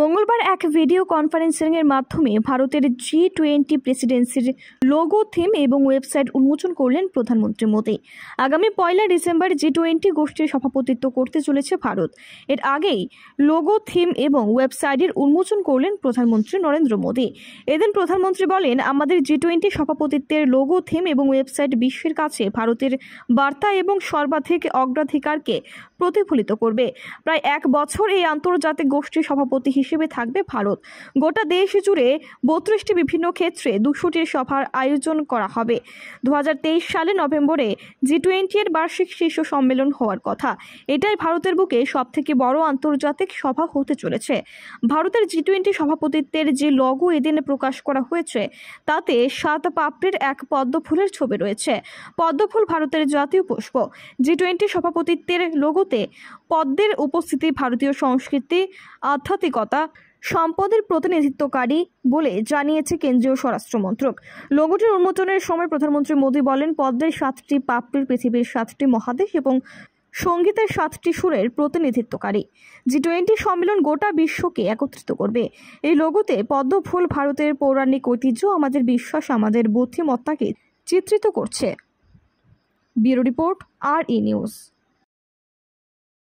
মঙ্গলবার এক ভিডিও কনফারেন্সিংয়ের মাধ্যমে ভারতের জি টোয়েন্টি প্রেসিডেন্সির লোগো থিম এবং ওয়েবসাইট উন্মোচন করলেন প্রধানমন্ত্রী মোদী আগামী পয়লা ডিসেম্বর জি টোয়েন্টি গোষ্ঠীর সভাপতিত্ব করতে চলেছে ভারত এর আগেই লোগো থিম এবং ওয়েবসাইটের উন্মোচন করলেন প্রধানমন্ত্রী নরেন্দ্র মোদী এদিন প্রধানমন্ত্রী বলেন আমাদের জি টোয়েন্টি সভাপতিত্বের লোগো থিম এবং ওয়েবসাইট বিশ্বের কাছে ভারতের বার্তা এবং সর্বাধিক অগ্রাধিকারকে প্রতিফলিত করবে প্রায় এক বছর এই আন্তর্জাতিক গোষ্ঠীর সভাপতি হিসেবে থাকবে ভারত গোটা দেশ জুড়ে বত্রিশটি বিভিন্ন ক্ষেত্রে দুশোটির সভার আয়োজন করা হবে দু সালে নভেম্বরে জি টোয়েন্টি এর বার্ষিক শীর্ষ সম্মেলন হওয়ার কথা এটাই ভারতের বুকে সবথেকে বড় আন্তর্জাতিক সভা হতে চলেছে ভারতের জি টোয়েন্টি সভাপতিত্বের যে লগু এদিনে প্রকাশ করা হয়েছে তাতে সাত পাপড়ির এক পদ্মফুলের ছবি রয়েছে পদ্মফুল ভারতের জাতীয় পুষ্প জি টোয়েন্টি সভাপতিত্বের লোগোতে সাহিত্যে পদ্মের উপস্থিতি ভারতীয় সংস্কৃতি আধ্যাত্মিকতা সম্পদের প্রতিনিধিত্বকারী বলে জানিয়েছে কেন্দ্রীয় স্বরাষ্ট্রমন্ত্রক লোগোটির উন্মোচনের সময় প্রধানমন্ত্রী মোদী বলেন পদ্মের সাতটি পাপড়ির পৃথিবীর সাতটি মহাদেশ এবং সঙ্গীতের সাতটি সুরের প্রতিনিধিত্বকারী জি টোয়েন্টি সম্মেলন গোটা বিশ্বকে একত্রিত করবে এই লোগোতে পদ্মফুল ভারতের পৌরাণিক ঐতিহ্য আমাদের বিশ্বাস আমাদের বুদ্ধিমত্তাকে চিত্রিত করছে ব্যুরো রিপোর্ট আর ই নিউজ